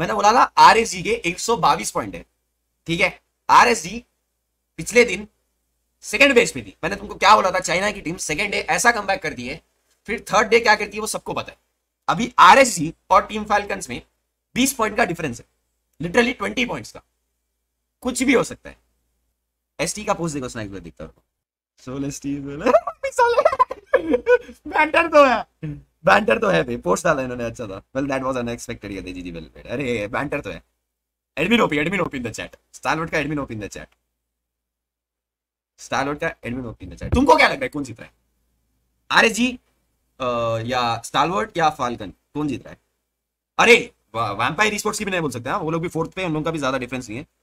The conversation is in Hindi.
मैंने बोला था आर के एक पॉइंट है ठीक है आर पिछले दिन सेकेंड बेस पे थी मैंने तुमको क्या बोला था चाइना की टीम सेकेंड डे ऐसा कम करती है फिर थर्ड डे क्या करती है वो सबको पता है अभी आर और टीम फाल्कन्स में बीस पॉइंट का डिफरेंस है लिटरली ट्वेंटी पॉइंट का कुछ भी हो सकता है एस का पोस्ट देखो स्नैक दिखता हूँ सोलह स्टीव मैटर तो है बैंटर तो है भाई पोस्ट डाला इन्होंने अच्छा था वेल दैट वाज अनएक्सपेक्टेड ये दीदी वेल अरे बैंटर तो है admin OP admin OP in the chat Starlord का admin OP in the chat Starlord का admin OP in the chat तुमको क्या लग रहा है कौन जीत रहा है आरएसजी या स्टारलॉर्ड या फाल्कन कौन जीत रहा है अरे वैम्पायर स्पोर्ट्स की भी नहीं बोल सकते हैं हाँ? वो लोग भी फोर्थ पे उन लोगों का भी ज्यादा डिफरेंस नहीं है